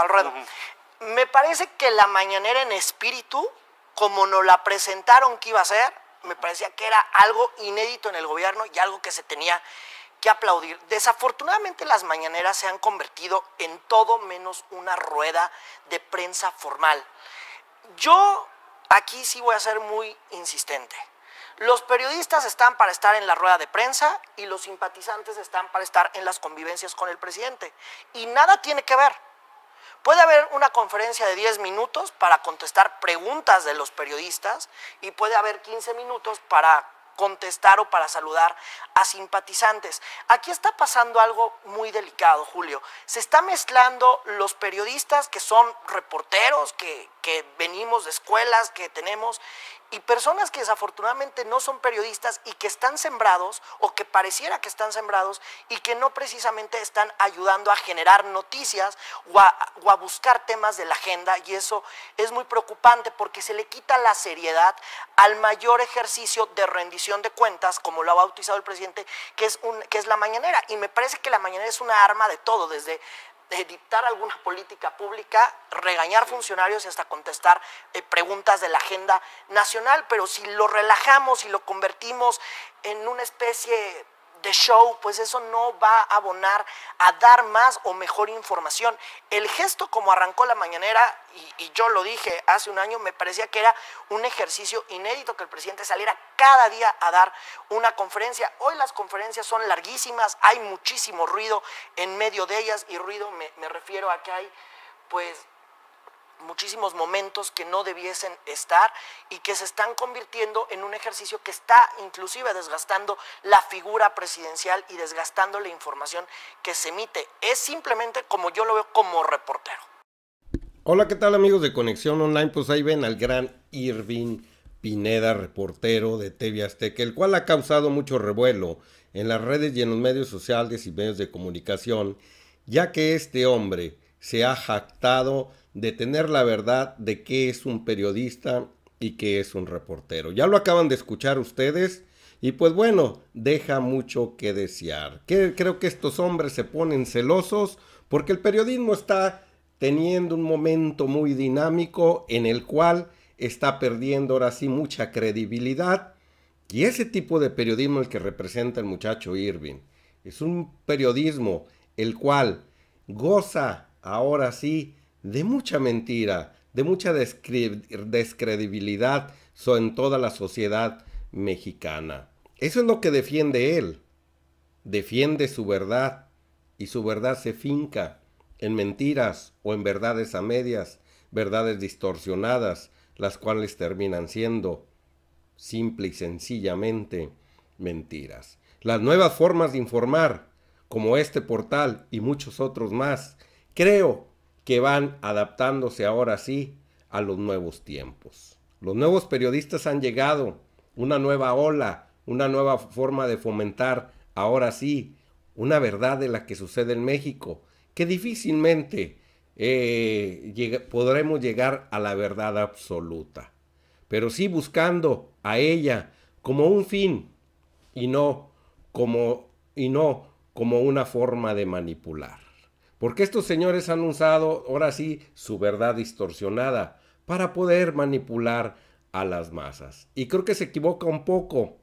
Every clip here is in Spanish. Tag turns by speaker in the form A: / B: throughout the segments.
A: al ruedo. Me parece que la mañanera en espíritu, como nos la presentaron que iba a ser, me parecía que era algo inédito en el gobierno y algo que se tenía que aplaudir. Desafortunadamente las mañaneras se han convertido en todo menos una rueda de prensa formal. Yo aquí sí voy a ser muy insistente. Los periodistas están para estar en la rueda de prensa y los simpatizantes están para estar en las convivencias con el presidente. Y nada tiene que ver. Puede haber una conferencia de 10 minutos para contestar preguntas de los periodistas y puede haber 15 minutos para contestar o para saludar a simpatizantes. Aquí está pasando algo muy delicado, Julio. Se está mezclando los periodistas que son reporteros, que, que venimos de escuelas, que tenemos, y personas que desafortunadamente no son periodistas y que están sembrados o que pareciera que están sembrados y que no precisamente están ayudando a generar noticias o a, buscar temas de la agenda y eso es muy preocupante porque se le quita la seriedad al mayor ejercicio de rendición de cuentas, como lo ha bautizado el presidente, que es, un, que es la mañanera. Y me parece que la mañanera es una arma de todo, desde de dictar alguna política pública, regañar funcionarios y hasta contestar eh, preguntas de la agenda nacional, pero si lo relajamos y lo convertimos en una especie de show, pues eso no va a abonar a dar más o mejor información. El gesto como arrancó la mañanera, y, yo lo dije hace un año, me parecía que era un ejercicio inédito que el presidente saliera cada día a dar una conferencia. Hoy las conferencias son larguísimas, hay muchísimo ruido en medio de ellas, y ruido me, me refiero a que hay, pues muchísimos momentos que no debiesen estar y que se están convirtiendo en un ejercicio que está inclusive desgastando la figura presidencial y desgastando la información que se emite. Es simplemente como yo lo veo como reportero.
B: Hola, ¿qué tal amigos de Conexión Online? Pues ahí ven al gran Irving Pineda, reportero de TV Azteca, el cual ha causado mucho revuelo en las redes y en los medios sociales y medios de comunicación, ya que este hombre se ha jactado de tener la verdad de que es un periodista y que es un reportero. Ya lo acaban de escuchar ustedes y pues bueno, deja mucho que desear. creo que estos hombres se ponen celosos porque el periodismo está teniendo un momento muy dinámico en el cual está perdiendo ahora sí mucha credibilidad y ese tipo de periodismo el que representa el muchacho Irving. Es un periodismo el cual goza ahora sí, de mucha mentira, de mucha descredibilidad en toda la sociedad mexicana. Eso es lo que defiende él. Defiende su verdad y su verdad se finca en mentiras o en verdades a medias, verdades distorsionadas, las cuales terminan siendo simple y sencillamente mentiras. Las nuevas formas de informar, como este portal y muchos otros más, Creo que van adaptándose ahora sí a los nuevos tiempos. Los nuevos periodistas han llegado, una nueva ola, una nueva forma de fomentar ahora sí una verdad de la que sucede en México, que difícilmente eh, podremos llegar a la verdad absoluta, pero sí buscando a ella como un fin y no como, y no como una forma de manipular. Porque estos señores han usado ahora sí su verdad distorsionada para poder manipular a las masas. Y creo que se equivoca un poco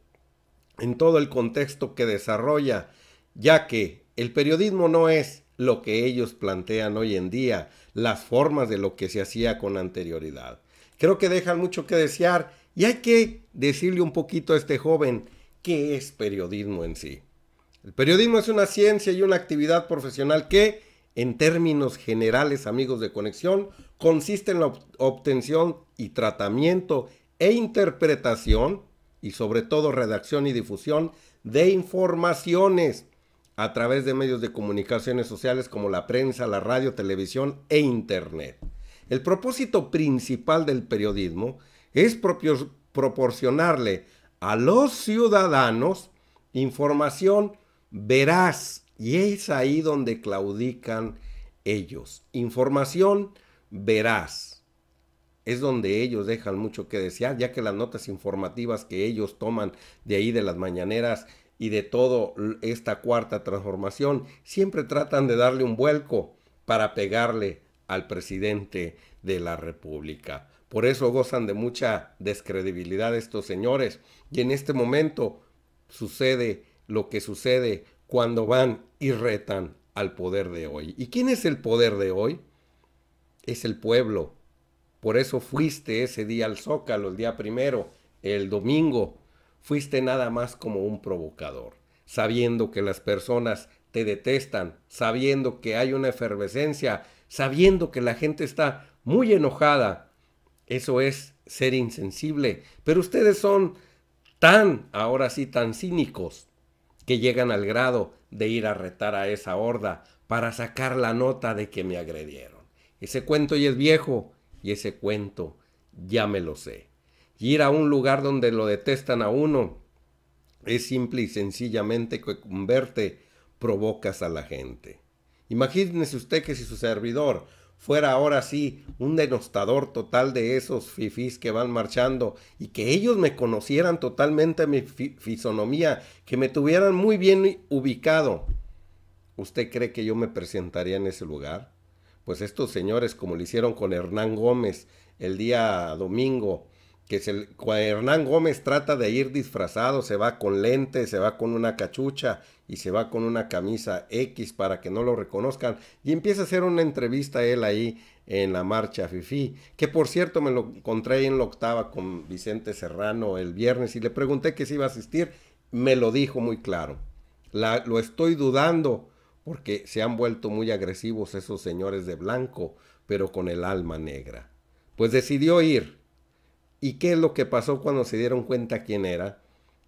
B: en todo el contexto que desarrolla, ya que el periodismo no es lo que ellos plantean hoy en día, las formas de lo que se hacía con anterioridad. Creo que dejan mucho que desear y hay que decirle un poquito a este joven qué es periodismo en sí. El periodismo es una ciencia y una actividad profesional que en términos generales, amigos de conexión, consiste en la obtención y tratamiento e interpretación y sobre todo redacción y difusión de informaciones a través de medios de comunicaciones sociales como la prensa, la radio, televisión e internet. El propósito principal del periodismo es proporcionarle a los ciudadanos información veraz, y es ahí donde claudican ellos. Información verás Es donde ellos dejan mucho que desear, ya que las notas informativas que ellos toman de ahí de las mañaneras y de toda esta cuarta transformación siempre tratan de darle un vuelco para pegarle al presidente de la República. Por eso gozan de mucha descredibilidad estos señores. Y en este momento sucede lo que sucede cuando van y retan al poder de hoy. ¿Y quién es el poder de hoy? Es el pueblo. Por eso fuiste ese día al zócalo, el día primero, el domingo. Fuiste nada más como un provocador, sabiendo que las personas te detestan, sabiendo que hay una efervescencia, sabiendo que la gente está muy enojada. Eso es ser insensible. Pero ustedes son tan, ahora sí, tan cínicos que llegan al grado de ir a retar a esa horda para sacar la nota de que me agredieron. Ese cuento ya es viejo y ese cuento ya me lo sé. Y ir a un lugar donde lo detestan a uno es simple y sencillamente que converte provocas a la gente. Imagínese usted que si su servidor fuera ahora sí un denostador total de esos fifís que van marchando y que ellos me conocieran totalmente mi fisonomía, que me tuvieran muy bien ubicado. ¿Usted cree que yo me presentaría en ese lugar? Pues estos señores, como lo hicieron con Hernán Gómez el día domingo, que Hernán Gómez trata de ir disfrazado, se va con lentes, se va con una cachucha y se va con una camisa X para que no lo reconozcan y empieza a hacer una entrevista él ahí en la marcha Fifi, que por cierto me lo encontré en la octava con Vicente Serrano el viernes y le pregunté que si iba a asistir, me lo dijo muy claro. lo estoy dudando porque se han vuelto muy agresivos esos señores de blanco, pero con el alma negra. Pues decidió ir ¿Y qué es lo que pasó cuando se dieron cuenta quién era?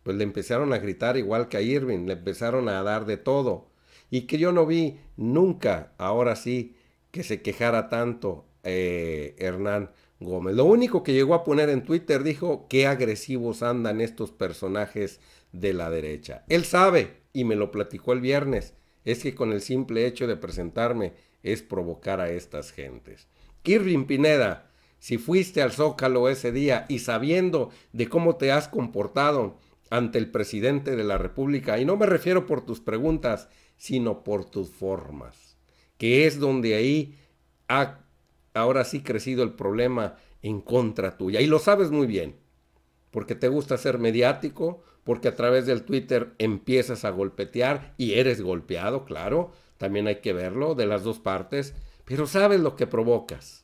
B: Pues le empezaron a gritar igual que a Irving, le empezaron a dar de todo. Y que yo no vi nunca, ahora sí, que se quejara tanto eh, Hernán Gómez. Lo único que llegó a poner en Twitter dijo, qué agresivos andan estos personajes de la derecha. Él sabe, y me lo platicó el viernes, es que con el simple hecho de presentarme es provocar a estas gentes. Irving Pineda, si fuiste al Zócalo ese día y sabiendo de cómo te has comportado ante el presidente de la República, y no me refiero por tus preguntas, sino por tus formas, que es donde ahí ha ahora sí crecido el problema en contra tuya. Y lo sabes muy bien, porque te gusta ser mediático, porque a través del Twitter empiezas a golpetear y eres golpeado, claro, también hay que verlo de las dos partes, pero sabes lo que provocas.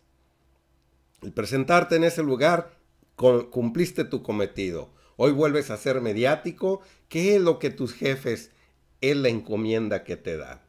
B: Y presentarte en ese lugar, cumpliste tu cometido. Hoy vuelves a ser mediático. ¿Qué es lo que tus jefes es la encomienda que te da?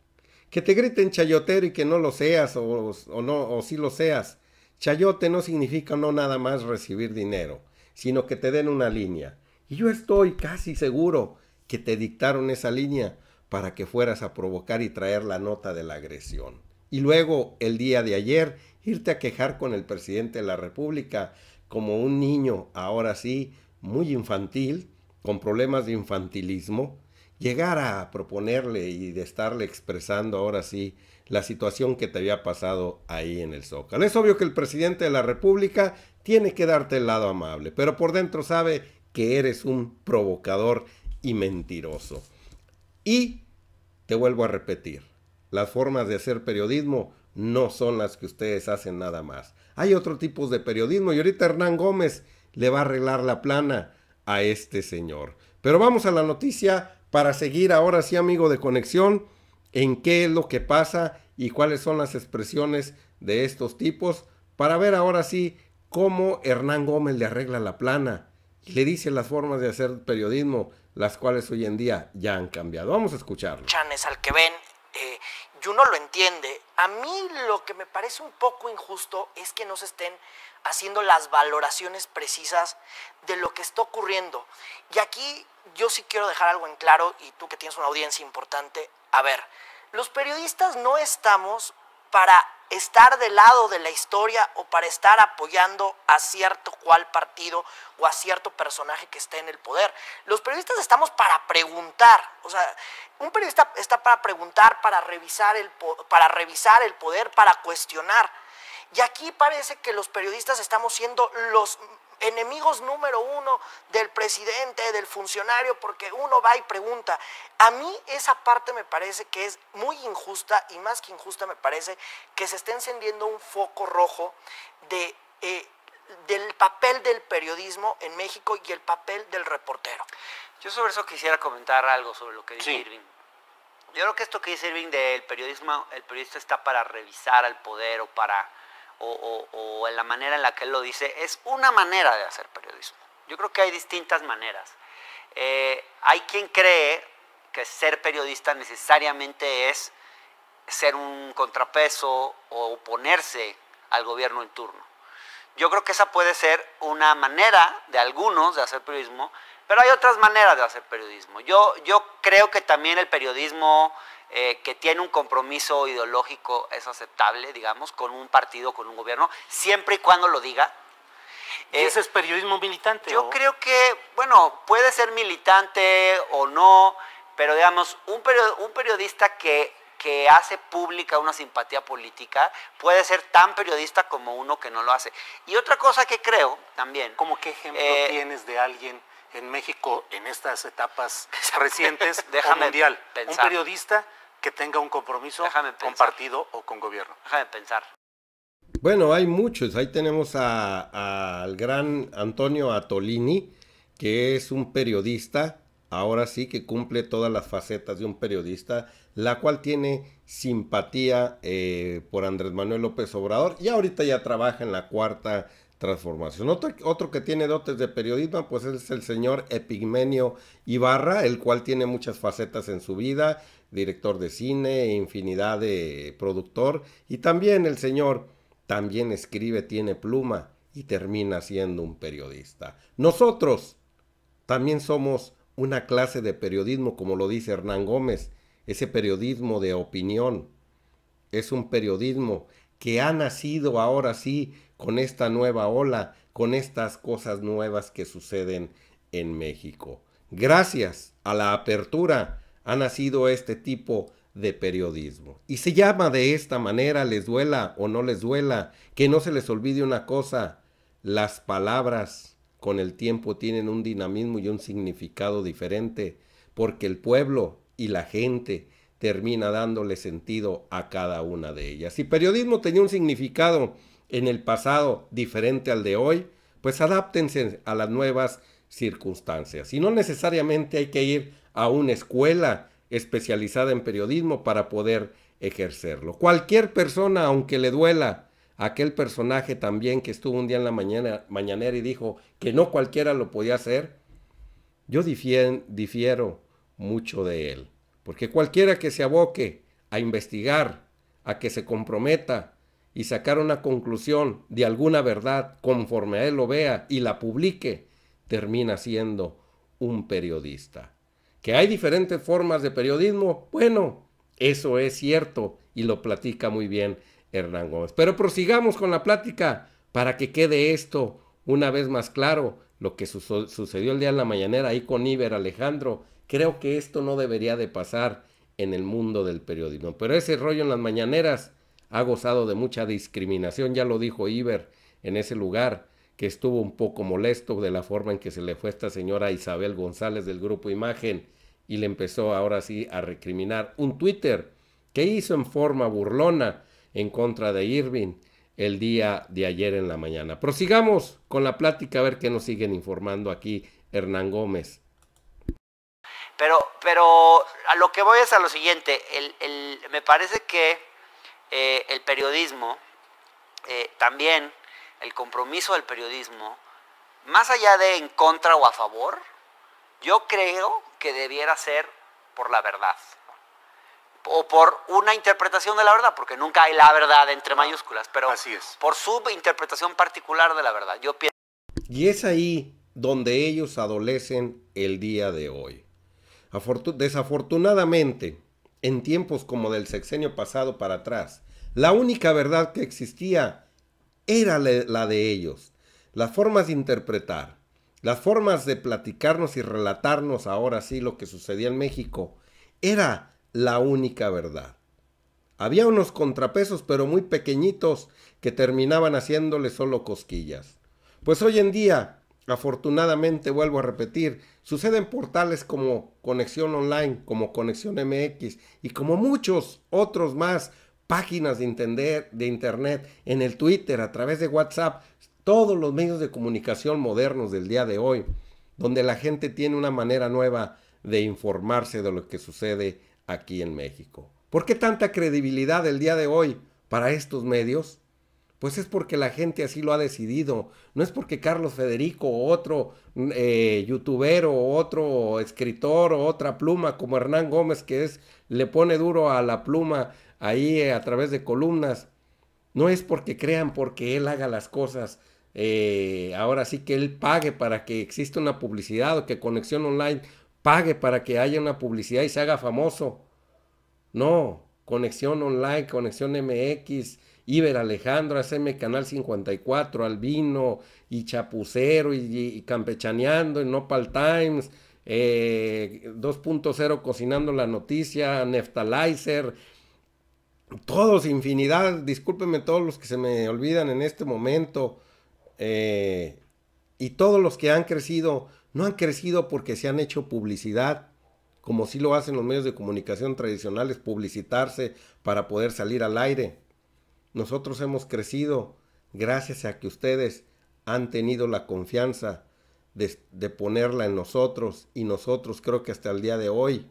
B: Que te griten chayotero y que no lo seas o, o o sí lo seas. Chayote no significa no nada más recibir dinero, sino que te den una línea. Y yo estoy casi seguro que te dictaron esa línea para que fueras a provocar y traer la nota de la agresión y luego el día de ayer irte a quejar con el presidente de la República como un niño, ahora sí, muy infantil, con problemas de infantilismo, llegar a proponerle y de estarle expresando ahora sí la situación que te había pasado ahí en el Zócalo. Es obvio que el presidente de la República tiene que darte el lado amable, pero por dentro sabe que eres un provocador y mentiroso. Y te vuelvo a repetir, las formas de hacer periodismo no son las que ustedes hacen nada más. Hay otro tipo de periodismo y ahorita Hernán Gómez le va a arreglar la plana a este señor. Pero vamos a la noticia para seguir ahora sí, amigo de conexión, en qué es lo que pasa y cuáles son las expresiones de estos tipos, para ver ahora sí cómo Hernán Gómez le arregla la plana le dice las formas de hacer periodismo, las cuales hoy en día ya han cambiado. Vamos a escucharlo.
A: es al que ven y uno lo entiende. A mí lo que me parece un poco injusto es que no se estén haciendo las valoraciones precisas de lo que está ocurriendo. Y aquí yo sí quiero dejar algo en claro, y tú que tienes una audiencia importante, a ver, los periodistas no estamos para estar del lado de la historia o para estar apoyando a cierto cual partido o a cierto personaje que esté en el poder. Los periodistas estamos para preguntar, o sea, un periodista está para preguntar, para revisar el, para revisar el poder, para cuestionar. Y aquí parece que los periodistas estamos siendo los enemigos número uno del presidente, del funcionario, porque uno va y pregunta. A mí esa parte me parece que es muy injusta y más que injusta me parece que se está encendiendo un foco rojo de... Eh, del papel del periodismo en México y el papel del reportero.
C: Yo sobre eso quisiera comentar algo sobre lo que dice Irving. Yo creo que esto que dice Irving del periodismo, el periodista está para revisar al poder o para o, en la manera en la que él lo dice, es una manera de hacer periodismo. Yo creo que hay distintas maneras. Eh, hay quien cree que ser periodista necesariamente es ser un contrapeso o oponerse al gobierno en turno. Yo creo que esa puede ser una manera de algunos de hacer periodismo, pero hay otras maneras de hacer periodismo. Yo, yo creo que también el periodismo eh, que tiene un compromiso ideológico, es aceptable, digamos, con un partido, con un gobierno, siempre y cuando lo diga. ¿Y eh, ese es periodismo militante? Yo creo que, bueno, puede ser militante o no, pero digamos, un, un periodista que que hace pública una simpatía política puede ser tan periodista como uno que no lo hace. Y otra cosa que creo también. ¿Cómo qué ejemplo eh,
B: tienes de alguien en México en estas etapas recientes deja mundial? Un periodista que tenga un compromiso con partido o con gobierno. Deja de pensar. Bueno, hay muchos. Ahí tenemos al gran Antonio Atolini, que es un periodista, ahora sí que cumple todas las facetas de un periodista, la cual tiene simpatía eh, por Andrés Manuel López Obrador y ahorita ya trabaja en la cuarta transformación. Otro, que tiene dotes de periodismo, pues es el señor Epigmenio Ibarra, el cual tiene muchas facetas en su vida, director de cine, infinidad de productor, y también el señor también escribe, tiene pluma y termina siendo un periodista. Nosotros también somos una clase de periodismo, como lo dice Hernán Gómez, ese periodismo de opinión. Es un periodismo que ha nacido ahora sí con esta nueva ola, con estas cosas nuevas que suceden en México. Gracias a la apertura ha nacido este tipo de periodismo. Y se llama de esta manera, les duela o no les duela, que no se les olvide una cosa, las palabras con el tiempo tienen un dinamismo y un significado diferente, porque el pueblo y la gente termina dándole sentido a cada una de ellas. Y periodismo tenía un significado en el pasado diferente al de hoy, pues adáptense a las nuevas circunstancias. Y no necesariamente hay que ir a una escuela especializada en periodismo para poder ejercerlo. Cualquier persona, aunque le duela, aquel personaje también que estuvo un día en la mañana, mañanera y dijo que no cualquiera lo podía hacer, yo difiero mucho de él. Porque cualquiera que se aboque a investigar, a que se comprometa y sacar una conclusión de alguna verdad conforme a él lo vea y la publique, termina siendo un periodista. Que hay diferentes formas de periodismo, bueno, eso es cierto y lo platica muy bien Hernán Gómez. Pero prosigamos con la plática para que quede esto una vez más claro, lo que sucedió el día en la mañanera ahí con Iber Alejandro. Creo que esto no debería de pasar en el mundo del periodismo. Pero ese rollo en las mañaneras ha gozado de mucha discriminación, ya lo dijo Iber en ese lugar, que estuvo un poco molesto de la forma en que se le fue esta señora Isabel González del grupo Imagen y le empezó ahora sí a recriminar un Twitter que hizo en forma burlona en contra de Irving el día de ayer en la mañana. Prosigamos con la plática a ver qué nos siguen informando aquí Hernán Gómez.
C: Pero, pero a lo que voy es a lo siguiente, me parece que eh, el periodismo, eh, también el compromiso del periodismo, más allá de en contra o a favor, yo creo que debiera ser por la verdad o por una interpretación de la verdad, porque nunca hay la verdad entre mayúsculas, pero Así es. por su interpretación particular de la verdad. Yo pienso...
B: Y es ahí donde ellos adolecen el día de hoy. Desafortunadamente, en tiempos como del sexenio pasado para atrás. La única verdad que existía era la de ellos. Las formas de interpretar, las formas de platicarnos y relatarnos ahora sí lo que sucedía en México, era la única verdad. Había unos contrapesos, pero muy pequeñitos, que terminaban haciéndole solo cosquillas. Pues hoy en día Afortunadamente, vuelvo a repetir, suceden portales como Conexión Online, como Conexión MX y como muchos otros más, páginas de, de Internet, en el Twitter, a través de WhatsApp, todos los medios de comunicación modernos del día de hoy, donde la gente tiene una manera nueva de informarse de lo que sucede aquí en México. ¿Por qué tanta credibilidad el día de hoy para estos medios? Pues es porque la gente así lo ha decidido. No es porque Carlos Federico o otro mm, eh, youtuber o otro escritor o otra pluma como Hernán Gómez que es le pone duro a la pluma ahí eh, a través de columnas. No es porque crean porque él haga las cosas. Eh, ahora sí que él pague para que exista una publicidad o que Conexión Online pague para que haya una publicidad y se haga famoso. No, Conexión Online, Conexión MX, Iber Alejandro, SM Canal 54, Albino y Chapucero y, Campechaneando en Nopal Times, 2.0 eh, Cocinando la Noticia, Neftalizer, todos, infinidad, discúlpenme todos los que se me olvidan en este momento, eh, y todos los que han crecido, no han crecido porque se han hecho publicidad, como si lo hacen los medios de comunicación tradicionales, publicitarse para poder salir al aire. Nosotros hemos crecido gracias a que ustedes han tenido la confianza de, ponerla en nosotros y nosotros creo que hasta el día de hoy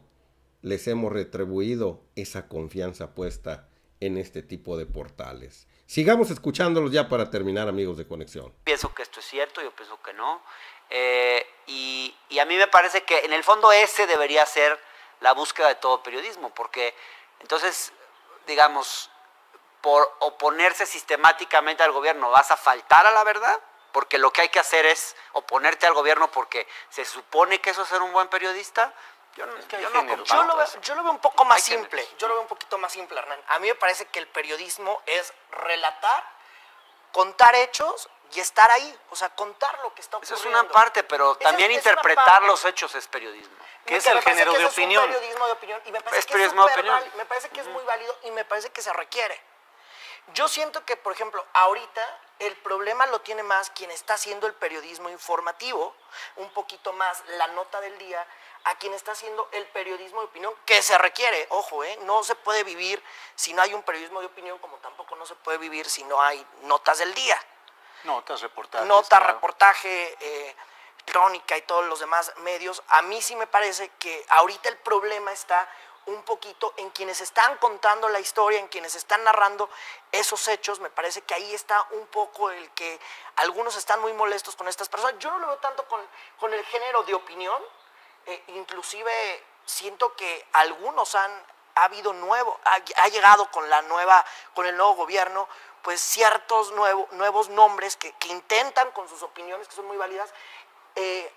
B: les hemos retribuido esa confianza puesta en este tipo de portales. Sigamos escuchándolos ya para terminar, amigos de Conexión.
C: Pienso que esto es cierto, yo pienso que no. Eh, y a mí me parece que en el fondo ese debería ser la búsqueda de todo periodismo, porque entonces, digamos, por oponerse sistemáticamente al gobierno vas a faltar a la verdad, porque lo que hay que hacer es oponerte al gobierno
A: porque se supone que eso es ser un buen periodista. Yo, no, yo, no yo, lo veo, un poco más simple, yo lo veo un poquito más simple, Hernán. A mí me parece que el periodismo es relatar, contar hechos y estar ahí, o sea, contar lo que está ocurriendo. Eso es una parte, pero también interpretar los
C: hechos es periodismo. ¿Qué es el género de opinión? Es periodismo
A: de opinión. Y me parece es que, es, me parece que es muy válido y me parece que se requiere. Yo siento que, por ejemplo, ahorita el problema lo tiene más quien está haciendo el periodismo informativo, un poquito más la nota del día, a quien está haciendo el periodismo de opinión, que se requiere, ojo, ¿eh? no se puede vivir si no hay un periodismo de opinión, como tampoco no se puede vivir si no hay notas del día.
B: Notas, reportajes. Nota,
A: reportaje, eh, crónica y todos los demás medios. A mí sí me parece que ahorita el problema está un poquito en quienes están contando la historia, en quienes están narrando esos hechos. Me parece que ahí está un poco el que algunos están muy molestos con estas personas. Yo no lo veo tanto con, con el género de opinión. Eh, inclusive siento que algunos han habido nuevo, ha, llegado con la nueva, con el nuevo gobierno, pues ciertos nuevos nombres que, intentan con sus opiniones que son muy válidas eh,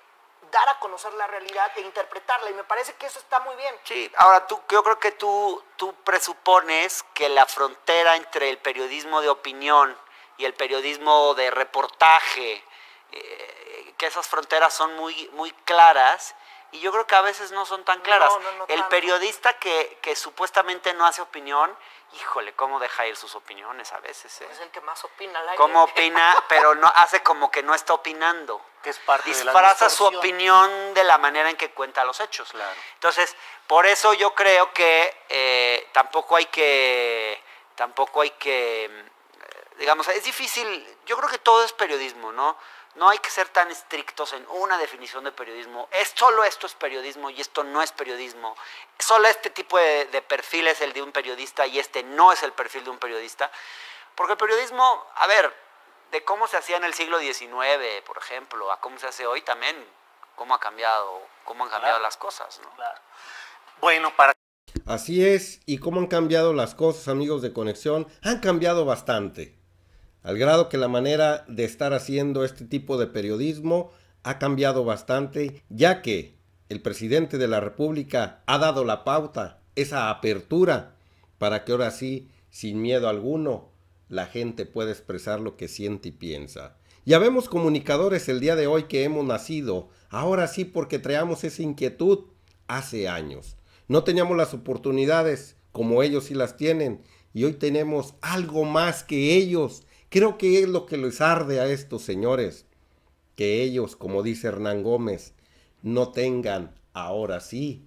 A: dar a conocer la realidad e interpretarla. Y me parece que eso está muy bien. Sí, ahora tú, yo creo
C: que tú, tú presupones que la frontera entre el periodismo de opinión y el periodismo de reportaje, eh, que esas fronteras son muy, muy claras. Y yo creo que a veces no son tan claras. el periodista que, que supuestamente no hace opinión híjole, cómo deja ir sus opiniones a veces. Eh? Es
A: el que más opina. La ¿Cómo opina?
C: pero no hace como que no está opinando. Que es parte su opinión de la manera en que cuenta los hechos. Claro. Entonces, por eso yo creo que eh, tampoco hay que, tampoco hay que, mm, digamos, es difícil. Yo creo que todo es periodismo, ¿no? No hay que ser tan estrictos en una definición de periodismo. Es solo esto es periodismo y esto no es periodismo solo este tipo de, perfil es el de un periodista y este no es el perfil de un periodista. Porque el periodismo, a ver, de cómo se hacía en el siglo XIX, por ejemplo, a cómo se hace hoy también, cómo ha cambiado, cómo han cambiado las cosas, ¿no? Claro.
B: Bueno, para Así es, y cómo han cambiado las cosas, amigos de Conexión, han cambiado bastante. Al grado que la manera de estar haciendo este tipo de periodismo ha cambiado bastante, ya que el presidente de la República ha dado la pauta, esa apertura, para que ahora sí, sin miedo alguno, la gente pueda expresar lo que siente y piensa. Ya vemos comunicadores el día de hoy que hemos nacido, ahora sí porque traíamos esa inquietud hace años. No teníamos las oportunidades como ellos sí las tienen y hoy tenemos algo más que ellos. Creo que es lo que les arde a estos señores, que ellos, como dice Hernán Gómez, no tengan ahora sí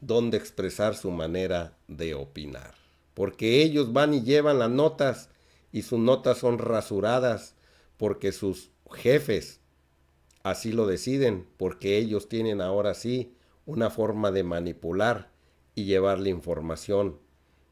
B: donde expresar su manera de opinar. Porque ellos van y llevan las notas y sus notas son rasuradas porque sus jefes así lo deciden, porque ellos tienen ahora sí una forma de manipular y llevar la información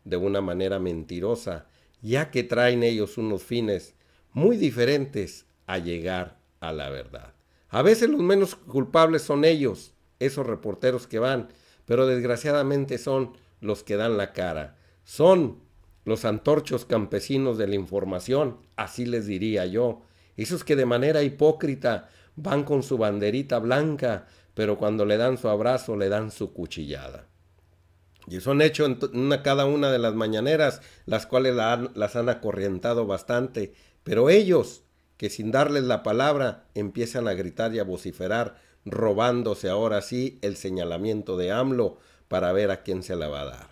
B: de una manera mentirosa, ya que traen ellos unos fines muy diferentes a llegar a la verdad. A veces los menos culpables son ellos, esos reporteros que van, pero desgraciadamente son los que dan la cara. Son los antorchos campesinos de la información, así les diría yo. Esos que de manera hipócrita van con su banderita blanca, pero cuando le dan su abrazo le dan su cuchillada. Y son hecho en cada una de las mañaneras, las cuales las han acorrientado bastante. Pero ellos, que sin darles la palabra empiezan a gritar y a vociferar, robándose ahora sí el señalamiento de AMLO para ver a quién se la va a dar.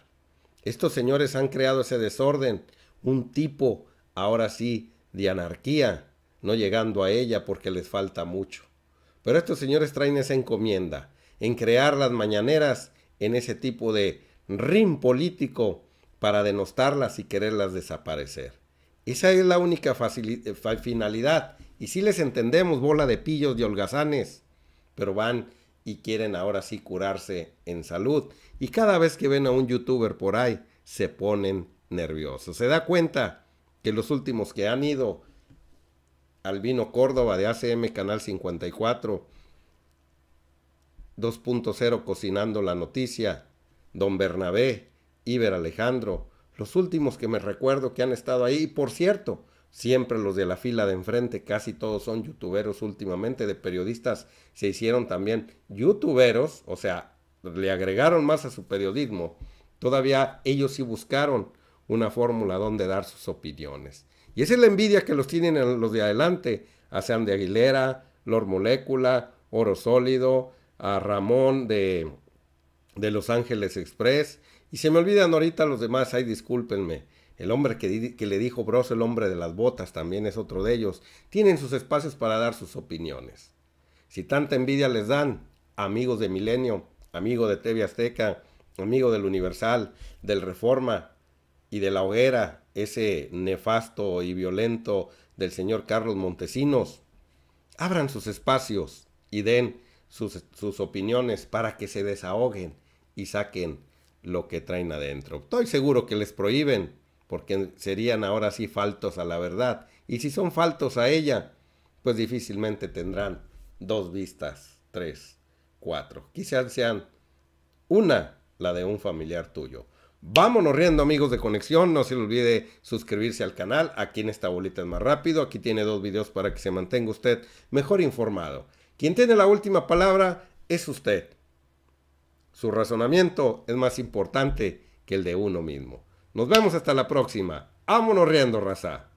B: Estos señores han creado ese desorden, un tipo, ahora sí, de anarquía, no llegando a ella porque les falta mucho. Pero estos señores traen esa encomienda, en crear las mañaneras en ese tipo de rim político para denostarlas y quererlas desaparecer. Esa es la única eh, finalidad. Y sí les entendemos, bola de pillos de holgazanes, pero van y quieren ahora sí curarse en salud. Y cada vez que ven a un youtuber por ahí, se ponen nerviosos. Se da cuenta que los últimos que han ido al vino Córdoba de ACM Canal 54, 2.0 Cocinando la Noticia, Don Bernabé, Iber Alejandro, los últimos que me recuerdo que han estado ahí. Y por cierto, siempre los de la fila de enfrente, casi todos son youtuberos últimamente, de periodistas se hicieron también youtuberos, o sea, le agregaron más a su periodismo. Todavía ellos sí buscaron una fórmula donde dar sus opiniones. Y esa es la envidia que los tienen los de adelante, a de Aguilera, Lord Molécula, Oro Sólido, a Ramón de, de Los Ángeles Express, y se me olvidan ahorita los demás, ay, discúlpenme. El hombre que, le dijo Bros, el hombre de las botas, también es otro de ellos. Tienen sus espacios para dar sus opiniones. Si tanta envidia les dan, amigos de Milenio, amigo de TV Azteca, amigo del Universal, del Reforma y de la Hoguera, ese nefasto y violento del señor Carlos Montesinos, abran sus espacios y den sus opiniones para que se desahoguen y saquen lo que traen adentro. Estoy seguro que les prohíben, porque serían ahora sí faltos a la verdad. Y si son faltos a ella, pues difícilmente tendrán dos vistas, tres, cuatro. Quizás sean una, la de un familiar tuyo. Vámonos riendo amigos de conexión, no se le olvide suscribirse al canal, aquí en esta bolita es más rápido, aquí tiene dos videos para que se mantenga usted mejor informado. Quien tiene la última palabra es usted. Su razonamiento es más importante que el de uno mismo. Nos vemos hasta la próxima. Vámonos riendo, raza.